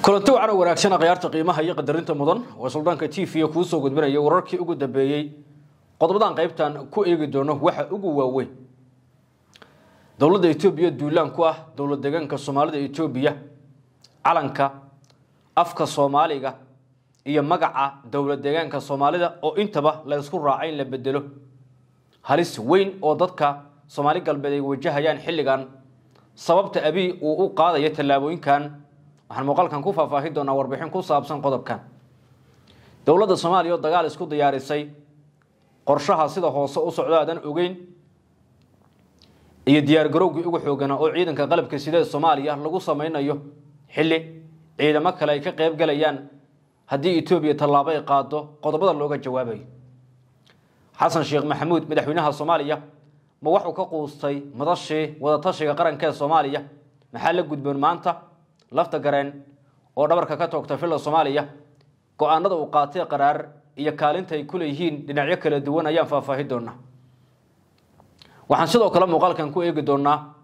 kulanti wacan wanaagsan akhyaarta qiimaha iyo qadarinta mudan oo suldaanka t v kuusoo gudbinaya wararkii ugu dambeeyey qodobadan qaybtan ku eegi doono waxa ugu waaweyn dowladda etoobiya duulaan ku ah dowlad deegaanka soomaalida etoobiya calanka afka soomaaliga iyo magaca dowlad deegaanka soomaalida oo intaba la ysku raaca in la bedelo halis weyn oo dadka soomaali galbeed ay wajahayaan xilligan sababta abii uu u qaadaya tallaabooyinkan waxaan muuqaalkan ku faahfaahi doonaa warbixin ku saabsan qodobkan dowladda soomaaliya oo dagaal isku diyaarisay qorshaha sida hoose u socdo aadan ogeyn iyo diyaargarowgii ugu xooganaa oo ciidanka qalabka sida soomaaliya lagu samaynayo xilli ciidamo kale ay ka qayb galayaan haddii etoobiya tallaabo qaado qodobada looga jawaabayo xasan sheekh maxamuud madaxweynaha soomaaliya ma waxuu ka quustay madashii wadatashiga qaranka ee soomaaliya maxaa la gudboon maanta lafta gareen oo dhabarka ka toogta filla soomaaliya go-aanada uu qaatay qaraar iyo kaalinta ay ku leeyihiin dhinacyo kala duwan ayaan faahfaahin doonaa waxaan sidoo kale muuqaalkan ku eegi doonaa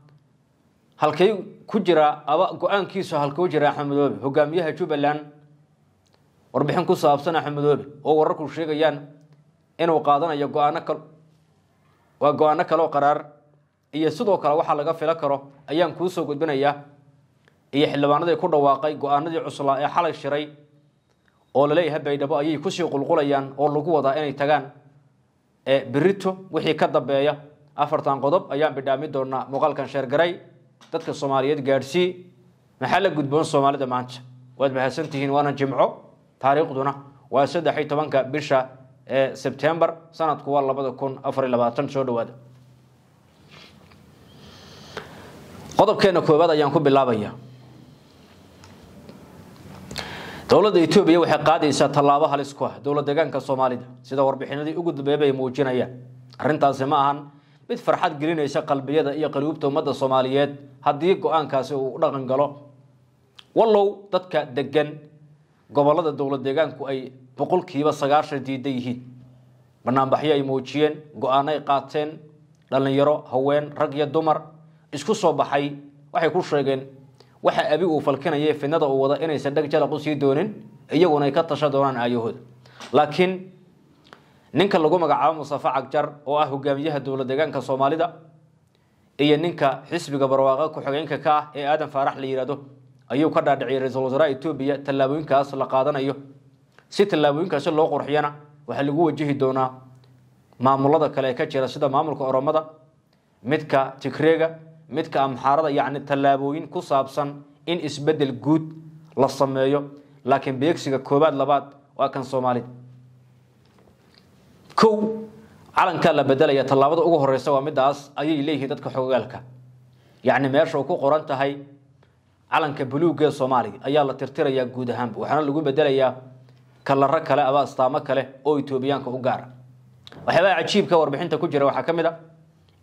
halkay ku jira aba go-aankiisu halkuu jira axmedoobe hogaamiyaha jubbaland warbixin ku saabsan axmedoobe oo wararku sheegayaan inuu qaadanayo go-aano kal waa go-aano kaleo qaraar iyo sidoo kale waxaa laga filo karo ayaan kuu soo gudbinayaa iyo xildhibaanadii ku dhawaaqay go-aanadii cuslaa ee xalay shiray oo laleeyahay baydhabo ayay kusii qulqulayaan oo lagu wadaa inay tagaan e, berito wixii ka dambeeya afartan qodob ayaan bidhaami doonaa muuqaalkan sheergaray dadka soomaaliyeed gaadhsii maxaa la gudboon soomaalida maanta waad mahadsantihiin waana jimco taariikhduna waa saddex iyo tobanka bisha e, sebtembar sanadku waa labada kun afariy labaatan soo dhawaada qodobkeena koobaad ayaan ku bilaabaya dowladda etoobiya waxay qaadaysaa tallaabo halis ku ah dowla deegaanka soomaalida sida warbixinadii ugu dambeebay muujinayaan arrintaasi ma ahan mid farxad gelinaysa qalbiyada iyo qaluubta ummadda soomaaliyeed haddii go-aankaasi uu dhaqan galo wallow dadka degan gobolada dowla deegaanku ay boqolkiiba sagaashan diida yihiin banaanbaxyo ay muujiyeen go-aano ay qaateen dhallinyaro haween rag iyo dumar isku soo baxay waxay ku sheegeen waxa abi uu falkinaya fidnada uu wada inaysan dheg jalaq u sii doonin iyaguna ay ka tasha doonaan aayahooda laakiin ninka lagu magacaabo mustafa cagjar oo ah hogaamiyaha dowla deegaanka soomaalida iyo ninka xisbiga barwaaqa ku-xogeenka ka ah ee aadan faarax la yidhaahdo ayuu ka dhaadhiciyay ra-iisul wasaaraha etoobiya tallaabooyinkaas la qaadanayo si tallaabooyinkaasi loo qurxiyana waxaa lagu wajihi doonaa maamulada kale ee ka jira sida maamulka oromada midka tigreega midka muxaarada yani tallaabooyin ku saabsan in isbedel guud la sameeyo laakiin beegsiga koobaad labaad waa kan soomaalida kow calankaa la bedelaya tallaabada ugu horeysa waa midaas ayay leeyihiin dadka xogogaalka yacni meesha uu ku qoran tahay calanka buluuga ee soomaaliya ayaa la tirtirayaa guud ahaanba waxaana lagu bedelayaa kalaro kale aba astaamo kale oo itoobiyaanka u gaara waxyaabaha cajiibka warbixinta ku jira waxaa ka mid a ah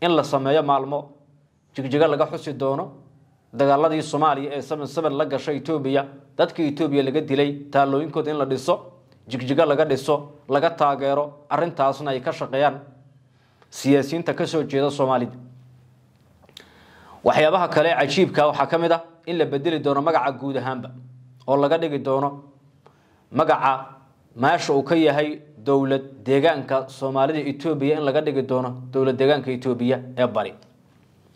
in la sameeyo maalmo jigjiga laga xusi doono dagaaladii soomaaliya ee saban la gashay etoobiya dadka etoobiya laga dilay taalooyinkooda in la dhiso jigjigo laga dhiso laga taageero arintaasna ay ka shaqeeyaan siyaasiyiinta ka soo jeeda soomaalida waxyaabaha kale cajiibka ah waxaa ka mid ah in la bedeli doono magaca guud ahaanba oo laga dhigi doono magaca meesha uu ka yahay dowlad deegaanka soomaalida etoobiya in laga dhigi doono dowlad deegaanka etoobiya ee bari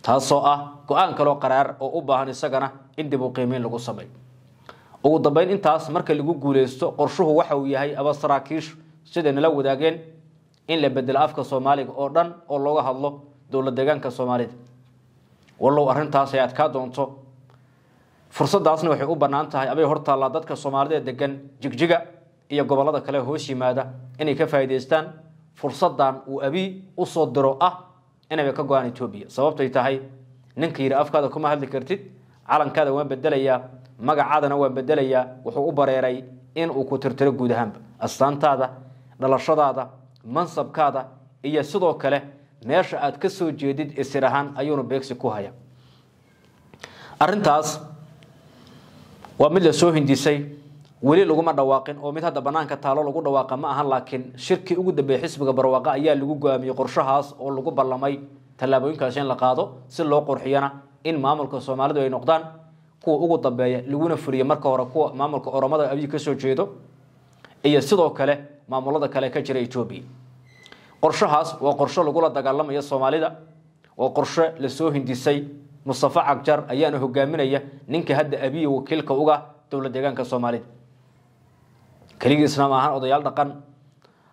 taasoo ah go-aan kaloo qaraar oo u baahan isagana in dib u qiimeyn lagu sameeyo ugu dambeyn intaas marka lagu guuleysto qorshuhu waxa uu yahay aba saraakiish siday nala wadaageen in la bedelo afka soomaaliga oo dhan oo looga hadlo dowla deegaanka soomaalida wallow arrintaas ay adkaa doonto fursadaasna waxay u bannaan tahay abay hortaallaa dadka soomaalida degan jigjiga iyo gobollada kale hoos yimaada inay ka faa'iidaystaan fursadan uu abi u soo diro ah inaba ka go-aan etoobiya sababtay tahay ninka yidhi afkaada kuma hadli kartid calankaada waan bedelayaa magacaadana waan bedelayaa wuxuu u bareeray inuu ku tirtiro guud ahaanba astaantaada dhalashadaada mansabkaada iyo sidoo kale meesha aad ka soo jeedid isir ahaan ayuuna beegsi ku haya arintaas waa mid la soo hindisay weli laguma dhawaaqin oo mid hadda banaanka taalo lagu dhawaaqa ma aha laakiin shirkii ugu dambeeyey xisbiga barwaaqa ayaa lagu go-aamiyey qorshahaas oo lagu ballamay tallaabooyinkaas in la qaado si loo qurxiyana in maamulka soomaalidu ay noqdaan kuwa ugu dambeeya laguna fuliyo marka hore kuwa maamulka oromada abiy kasoo jeedo iyo sidoo kale maamulada kale ka jira etoobiya qorshahaas waa qorsho lagula dagaalamaya soomaalida oo qorsho lasoo hindisay mustafa cagjar ayaana hogaaminaya ninka hadda abiya wakiilka uga dowla deegaanka soomaalida keligii islaam ahaan odayaal dhaqan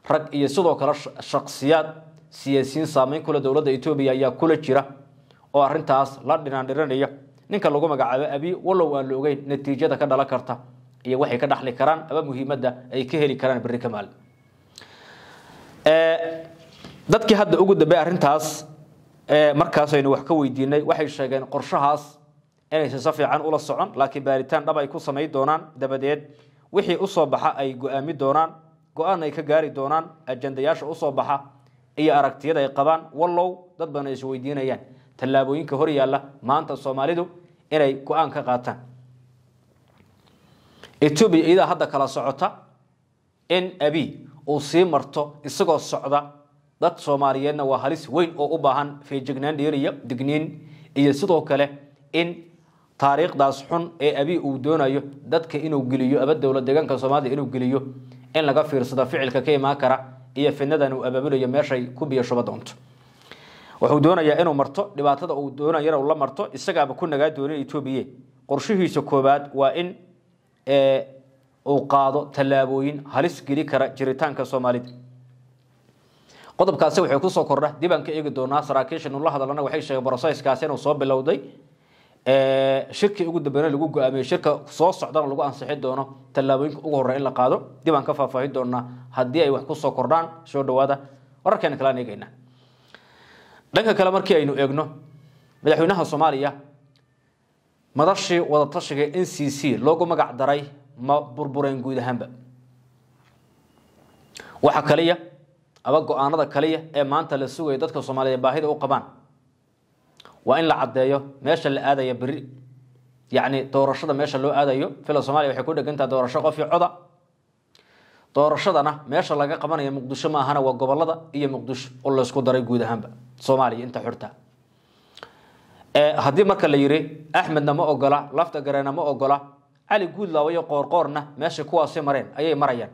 rag iyo sidoo kale shaksiyaad siyaasiyiin saameyn kule dowladda etoobiya ayaa kula jira oo arintaas la dhinaandhiranaya ninka lagu magacaabo abi walow aan la ogeyn natiijada ka dhalan karta iyo waxay ka dhaxli karaan ama muhiimadda ay ka heli karaan beri kamaal dadkii hadda ugu dambe arintaas markaasaynu wax ka weydiinay waxay sheegeen qorshahaas inaysan si fiican ula socon laakiin baaritaan dhab ay ku samayn doonaan dabadeed wixii usoo baxa ay go-aami doonaan go-aan ay ka gaari doonaan ajandayaasha usoo baxa iyo aragtiyada ay qabaan wallow dad badan ay isweydiinayaan tallaabooyinka hor yaalla maanta soomaalidu inay go-aan ka qaataan etoobiya iyadaa hadda kala socota in abi uu sii marto isagoo socda dad soomaaliyeedna waa halis weyn oo u baahan feejignaan dheeriya digniin iyo sidoo kale in taariikhdaas xun ee abi uu doonayo dadka inuu geliyo aba dowla deegaanka soomaalida inuu geliyo in laga fiirsado ficilka ka imaan kara iyo fidnadan uu abaabulayo meeshay ku biyo shubadda wuxuu doonayaa inuu marto dhibaatada uu doonayana uu la marto isagaaba ku nagaa doonin etoobiye qorshihiisa koowaad waa in uu qaado tallaabooyin halis geli kara jiritaanka soomaalida qodobkaasi waxay kusoo kordha dibaan eegi doonaa saraakiisha nula hadalana waxay sheegeen broseyskaasi inuu soo bilowday shirkii ugu dambeyna lagu go-aamiyo shirka soo socdana lagu ansixi doono tallaabooyinka ugu horrey in la qaado dib aan ka faahfaahin doonaa haddii ay wax kusoo kordhaan soo dhawaada wararkeena kalaan eegaynaa dhanka kale markii aynu eegno madaxweynaha soomaaliya madashii wadatashiga n c c loogu magac daray ma burbureen guud ahaanba waxaa kaliya aba go-aanada kaliya ee maanta la sugaya dadka soomaaliya baahida u qabaan waa in la cadeeyo meesha la aadaya beri yani doorashada meesha loo aadayo fila somalia waxay ku dhegantaha doorasho qofi coda doorashadana meesha laga qabanaya muqdisho maahana waa gobolada iyo muqdisho oo laysku daray guud ahaanba soomaaliya inta xurta haddii marka la yiri axmedna ma ogola lafta gareena ma ogola cali guudlaawa iyo qoorqoorna meesha kuwaasay mareen ayay marayaan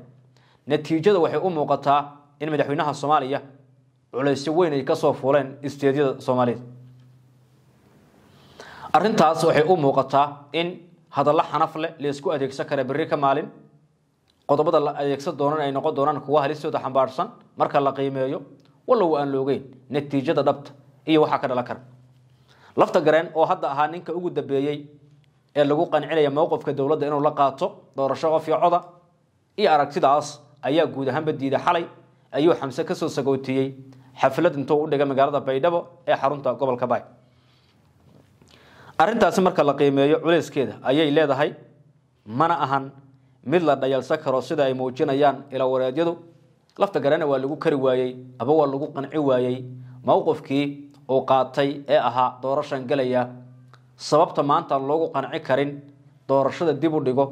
natiijada waxay u muuqataa in madaxweynaha soomaaliya culaysyo weyn ay kasoo fuuleen isteedyada soomaaliyeed arintaas waxay u muuqataa in hadallo xanaf leh laysku adeegsan kara berri ka maalin qodobada la adeegsan doonana ay noqon doonaan kuwa halistooda xambaarsan marka la qiimeeyo wallow aan loogeyn natiijada dhabta iyo waxaa ka dhalan kara lafta gareen oo hadda ahaa ninka ugu dambeeyey ee lagu qancinaya mowqifka dowladda inuu la qaato doorasho of yocoda iyo aragtidaas ayaa guud ahaanba diida xalay ayuu xamse kasoo sagootiyey xaflad intuu u dhigay magaalada baydhabo ee xarunta gobolka baay arrintaasi marka la qiimeeyo culayskeeda ayay leedahay mana ahan mid la dhayalsan karo sida ay muujinayaan ilowareedyadu lafta garana waa lagu kari waayey aba waa lagu qanci waayey mowqifkii uu qaatay ee ahaa doorashan gelaya sababta maantaan loogu qanci karin doorashada dib u dhigo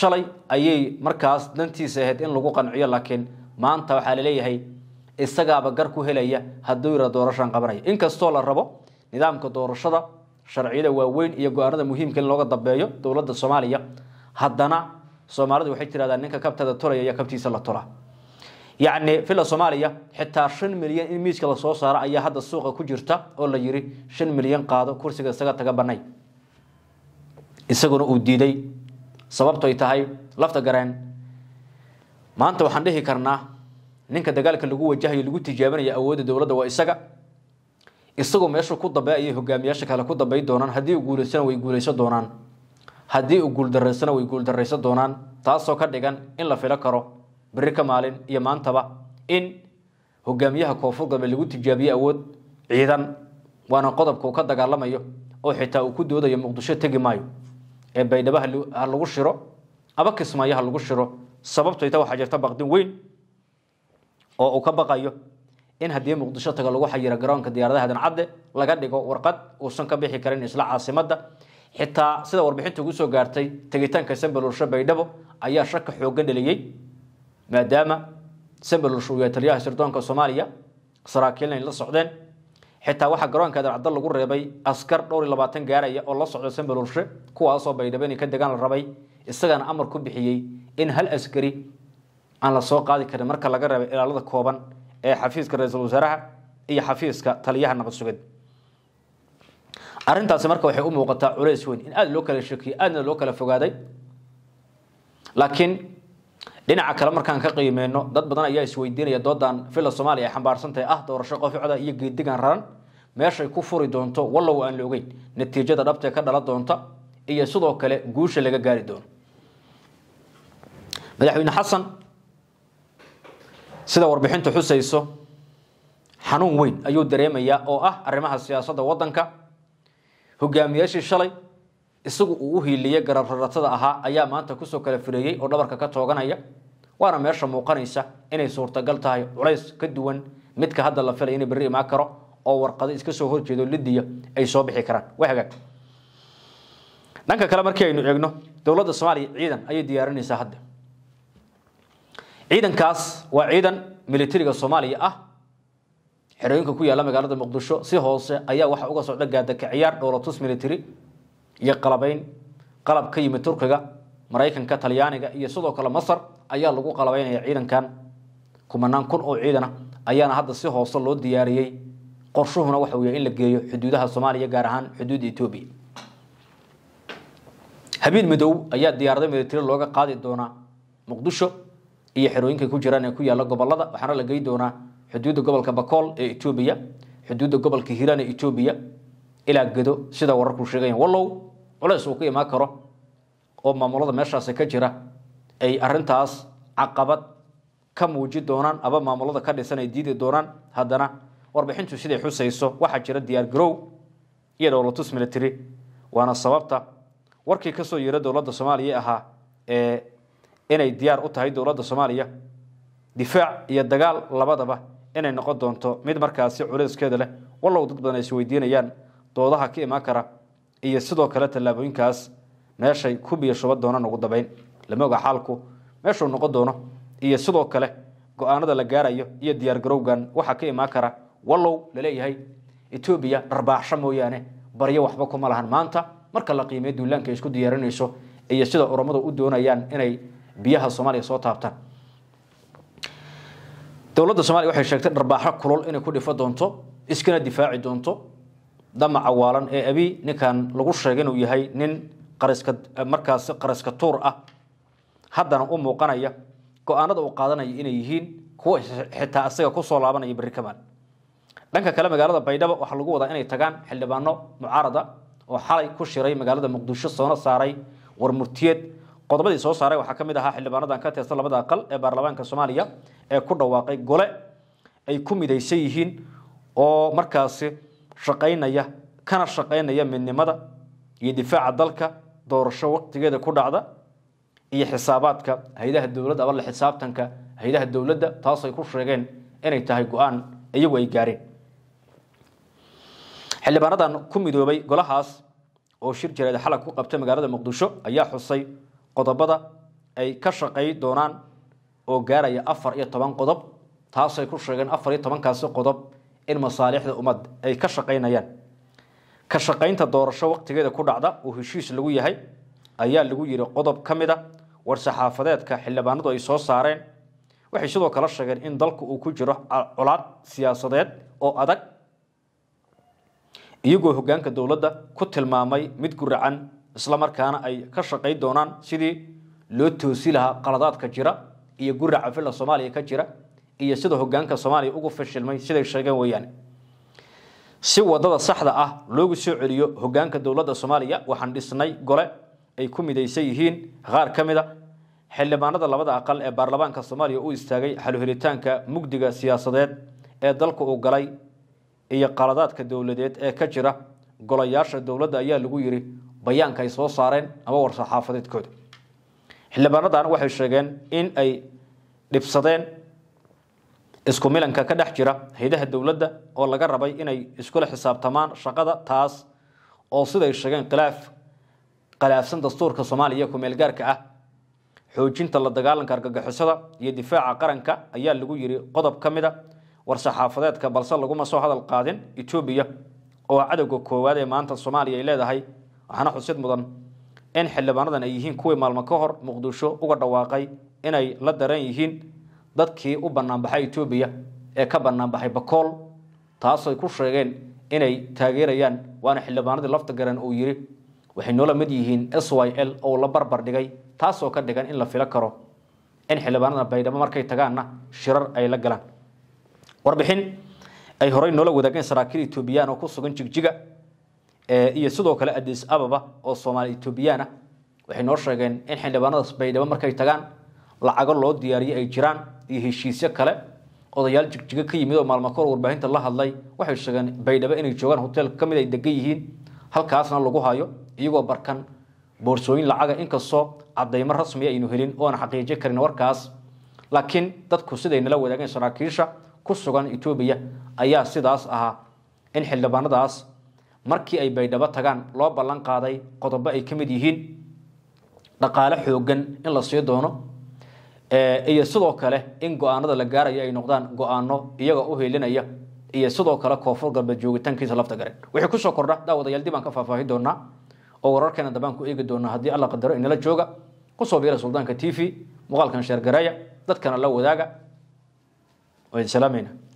shalay ayay markaas dantiisa ahayd in lagu qanciyo laakiin maanta waxaa laleeyahay isagaaba gar ku helaya hadduu yira doorashan qabanaya inkastoo la rabo nidaamka doorashada sharciyada waaweyn iyo go-aanada muhiimka in looga dambeeyo dowladda soomaaliya haddana soomaalidu waxay tirahdaan ninka kabtada tolaya ayaa kabtiisa la tolaa yacni fila soomaaliya xitaa shan milyan in miiska lasoo saaro ayaa hadda suuqa ku jirta oo la yiri shan milyan qaado kursiga isaga taga banay isaguna uu diiday sababtoy tahay lafta gareen maanta waxaan dhihi karnaa ninka dagaalka lagu wajahayo lagu tijaabinayo awoodda dowladda waa isaga isagoo meesha ku dambe ayay hogaamiyaasha kale ku dambayn doonaan haddii uu guulaysana way guulaysan doonaan haddii uu guuldaraysana way guuldaraysan doonaan taasoo ka dhigan in la filo karo beri ka maalin iyo maantaba in hogaamiyaha koonfur galbeed lagu tijaabiye awood ciidan waana qodobka uu ka dagaalamayo oo xitaa uu ku doodayo muqdisho tegi maayo ee baydhabo ha lagu shiro ama kismaayo ha lagu shiro sababtayta waxaa jirta baqdin weyn oo uu ka baqayo in haddii muqdisho taga lagu xayiro garoonka diyaaradaha dancadde laga dhigo warqad uusan ka bixi karin isla caasimada xitaa sida warbixinta ugu soo gaartay tegitaanka sambalulsho baydhabo ayaa shaka xooga dheliyey maadaama sambalulsho uu taliyaha sirdoonka soomaaliya saraakiilna la socdeen xitaa waxaa garoonka dancadde lagu reebay askar dhowr iyo labaatan gaaraya oo la socda sambalulsho kuwaasoo baydhabo inay ka degaan la rabay isagana amar ku bixiyey in hal askari aan la qaadi karin marka laga reebay ilaalada kooban ee xafiiska ra-iisul wasaaraha iyo xafiiska taliyaha naqad sugid arintaasi marka waxay u muuqataa culeys weyn in aada loo kala shekiye aadna loo kala fogaaday laakiin dhinaca kale markaan ka qiimeyno dad badan ayaa isweydiinaya doodan villa soomaaliya ay xambaarsantahay ah doorasho qofocda iyo geedigan raran meeshay ku furi doonto wallow aan la ogeyn natiijada dhabtee ka dhala doonta iyo sidoo kale guusha laga gaari doono madaxweyne xasan sida warbixintu xusayso xanuun weyn ayuu dareemayaa oo ah arrimaha siyaasadda waddanka hogaamiyaashii shalay isagu uu u hiiliyey garabraratada ahaa ayaa maanta kusoo kala fureeyey oo dhabarka ka tooganaya waana meesha muuqanaysa inay suurtagal tahay culays ka duwan midka hadda la filay inay berri imaan karo oo warqado iska soo horjeedo lidiya ay soo bixi karaan waa hagaag dhanka kale markii aynu eegno dowladda soomaaliya ciidan ayay diyaarinaysaa hadda ciidankaas waa ciidan militariga soomaaliya ah xerooyinka ku yaala magaalada muqdisho si hoose ayaa waxa uga socda gaadakaciyaar ciyaar dhowlatus military iyo qalabayn qalab ka yimid turkiga maraykanka talyaaniga iyo sidoo kale masar ayaa lagu qalabaynaya ciidankan kumanaan kun oo ciidana ayaana hadda si hoose loo diyaariyey qorshuhuna waxa weeye in la geeyo xuduudaha soomaaliya gaar ahaan xuduuda etoobiya habiin madow ayaa diyaarada military looga qaadi doonaa muqdisho iyo xerooyinka ku jiraan ee ku yaala gobolada waxaana la gey doonaa xuduudda gobolka bakool ee etoobiya xuduudda gobolka hiiraan ee etoobiya ilaa gedo sida wararku sheegaya wallow culeys uu ku imaan karo oo maamulada meeshaasi ka jira ay arintaas caqabad ka muuji doonaan aba maamulada ka dhisan ay diidi doonaan haddana warbixintu siday xusayso waxaa jira diyaargarow iyo dowlatus military waana sababta warkii kasoo yeera dowladda soomaaliya ahaa ee inay diyaar u tahay dowladda soomaaliya difaac iyo dagaal labadaba inay noqon doonto mid markaasi culayskeeda leh wallow dad badan ay isweydiinayaan doodaha ka imaan kara iyo sidoo kale tallaabooyinkaas meeshay kubiyo shuba doonaan ugu dabayn lama oga xaalku meeshuu noqon doono iyo sidoo kale go-aanada la gaarayo iyo diyaargarowgan waxaa ka imaan kara wallow laleeyahay etoobiya dharbaaxsho mooyaane baryo waxba kuma lahan maanta marka la qiimey duulaanka ay isku diyaarinayso iyo sida urammadu u doonayaan inay biyaha soomaaliya soo taabtaan dowladda soomaliya waxay sheegtay dharbaaxo kulol inay ku dhifo doonto iskana difaaci doonto damaca waalan ee abi ninkan lagu sheegay inuu yahay nin markaas qaraska tuur ah haddana u muuqanaya go-aanada uu qaadanaya inay yihiin kuwa xitaa isaga kusoo laabanaya berri kamaan dhanka kale magaalada baydhabo waxaa lagu wadaa inay tagaan xildhibaano mucaarada oo xalay ku shiray magaalada muqdisho soona saaray warmurtiyeed qodobadii soo saaray waxaa ka mid ahaa xildhibaanadan ka tirsan labada aqal ee baarlamaanka soomaaliya ee ku dhawaaqay gole ay ku midaysan yihiin oo markaasi shaqaynaya kana shaqaynaya midnimada iyo difaaca dalka doorasho waqtigeeda ku dhacda iyo xisaabaadka haydaha dowladda ama la xisaabtanka haydaha dowladda taasay ku sheegeen inay tahay go-aan iyagu ay gaareen xildhibaanadan ku midoobay golahaas oo shir jireed xalag ku qabtay magaalada muqdisho ayaa xusay qodobada ay ka shaqay doonaan oo gaaraya afar iyo toban qodob taasay ku sheegeen afar iyo tobankaasi qodob in masaalixda ummad ay ka shaqaynayaan ka shaqaynta doorasho waqtigeeda ku dhacda oo heshiis lagu yahay ayaa lagu yidhi qodob ka mid a ah, war-saxaafadeedka xildhibaanadu ay soo saareen waxay sidoo kale sheegeen in dalku uu ku jiro colaad siyaasadeed oo adag iyagoo hoggaanka dowladda ku tilmaamay mid guracan isla markaana ay ka shaqayn doonaan sidii loo toosi lahaa qaladaadka jira iyo guraca filla soomaaliya ka jira iyo sida hogaanka soomaaliya ugu fashilmay siday sheegeen weyaan si wadada saxda ah loogu soo celiyo hogaanka dowladda soomaaliya waxaan dhisnay gole ay ku midaysan yihiin qaar ka mid a xildhibaanada labada aqal ee baarlamaanka soomaaliya u istaagay xaluhelitaanka mugdiga siyaasadeed ee dalka uu galay iyo qaladaadka dowladeed ee ka jira golayaasha dowladda ayaa lagu yiri bayaanka ay soo saareen ama war-saxaafadeedkooda xildhibaanadan waxay sheegeen in ay dhibsadeen isku milanka ka dhex jira hay-adaha dowladda oo laga rabay inay iskula xisaabtamaan shaqada taas oo siday sheegeen khilaaf khilaafsan dastuurka soomaaliya kumeelgaarka ah xoojinta la dagaalanka argagixisada iyo difaaca qaranka ayaa lagu yiri qodob ka mida war-saxaafadeedka balse laguma soo hadal qaadin etoobiya oo ah cadowga koowaad ee maanta soomaaliya ay leedahay waxaana xusid mudan in xildhibaanadan ay yihiin kuwii maalmo ka hor muqdisho uga dhawaaqay inay la daran yihiin dadkii u banaanbaxay etoobiya ee ka banaanbaxay bakool taasay ku sheegeen inay taageerayaan waana xildhibaanadii lafta garan uu yiri waxay noola mid yihiin s y l oo la barbar dhigay taasoo ka dhigan in la filo karo in xildhibaanada baydhabo markay tagaanna shirar ay la galaan warbixin ay horay noola wadaageen saraakiil oo ku sugan jigjiga Eh, iyo sidoo kale adis ababa oo soomaali etoobiyaan ah waxay noo sheegeen in xildhibaanadaas baydhabo markay tagaan lacago loo diyaariye ay jiraan iyo heshiisyo kale odayaal jigjigo ka yimid oo maalmakoor warbaahinta la hadlay waxay sheegeen baydhabo inay joogaan hotel ka mid ay degan yihiin halkaasna lagu hayo iyagoo barkan boorsooyin lacaga inkastoo cadaymo rasmiya aynu helin ooaan xaqiijin karin warkaas laakiin dadku siday nala wadaageen saraakiisha ku sugan etoobiya ayaa sidaas ahaa in xildhibaanadaas markii ay baydhabo tagaan loo ballan qaaday qodobo ay ka mid yihiin dhaqaale xooggan in la sii doono eh, iyo sidoo kale in go-aanada la gaaraya ay noqdaan go-aano iyaga u heelinaya iyo sidoo kale koonfur galbeed joogitaankiisa lafta gare wixii kusoo kordha daawadayaal dib aan ka faahfaahin doonaa oo wararkeena dabaan ku eegi doonaa haddii alla qadaro inala jooga kusoo biira suldaanka t v muuqaalkan sheergareeya dadkana la wadaaga waa idin salaamayna